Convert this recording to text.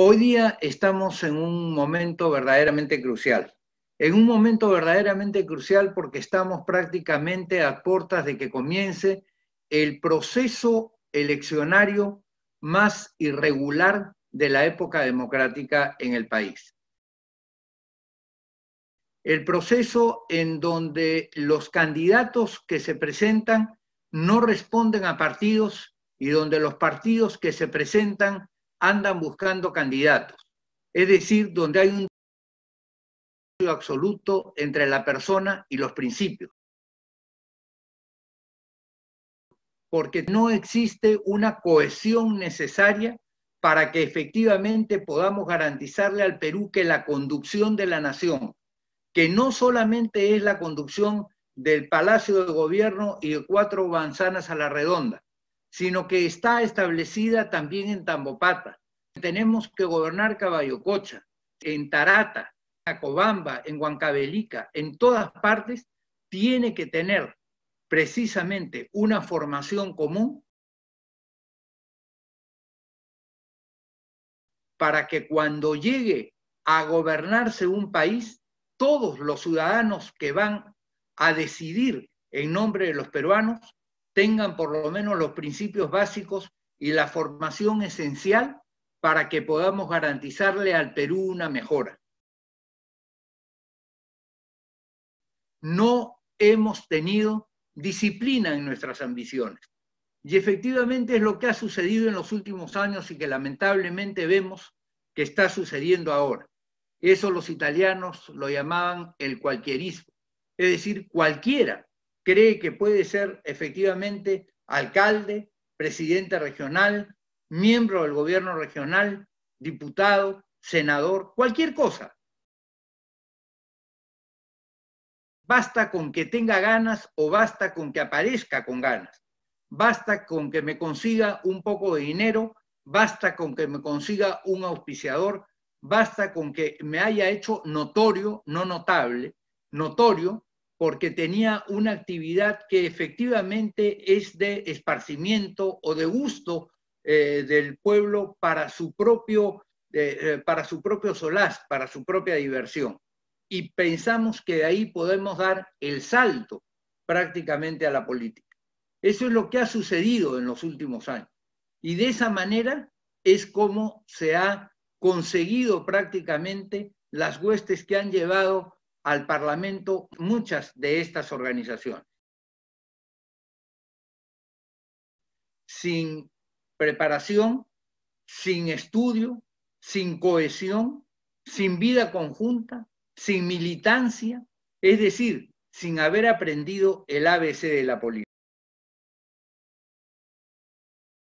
Hoy día estamos en un momento verdaderamente crucial. En un momento verdaderamente crucial porque estamos prácticamente a puertas de que comience el proceso eleccionario más irregular de la época democrática en el país. El proceso en donde los candidatos que se presentan no responden a partidos y donde los partidos que se presentan andan buscando candidatos, es decir, donde hay un absoluto entre la persona y los principios. Porque no existe una cohesión necesaria para que efectivamente podamos garantizarle al Perú que la conducción de la nación, que no solamente es la conducción del Palacio de Gobierno y de cuatro manzanas a la redonda, sino que está establecida también en Tambopata. Tenemos que gobernar Caballococha, en Tarata, en Cobamba, en Huancabelica, en todas partes, tiene que tener precisamente una formación común para que cuando llegue a gobernarse un país, todos los ciudadanos que van a decidir en nombre de los peruanos tengan por lo menos los principios básicos y la formación esencial para que podamos garantizarle al Perú una mejora. No hemos tenido disciplina en nuestras ambiciones. Y efectivamente es lo que ha sucedido en los últimos años y que lamentablemente vemos que está sucediendo ahora. Eso los italianos lo llamaban el cualquierismo. Es decir, cualquiera cree que puede ser efectivamente alcalde, presidente regional, miembro del gobierno regional, diputado, senador, cualquier cosa. Basta con que tenga ganas o basta con que aparezca con ganas. Basta con que me consiga un poco de dinero, basta con que me consiga un auspiciador, basta con que me haya hecho notorio, no notable, notorio porque tenía una actividad que efectivamente es de esparcimiento o de gusto eh, del pueblo para su, propio, eh, eh, para su propio solaz, para su propia diversión. Y pensamos que de ahí podemos dar el salto prácticamente a la política. Eso es lo que ha sucedido en los últimos años. Y de esa manera es como se ha conseguido prácticamente las huestes que han llevado al Parlamento muchas de estas organizaciones. Sin preparación, sin estudio, sin cohesión, sin vida conjunta, sin militancia, es decir, sin haber aprendido el ABC de la política.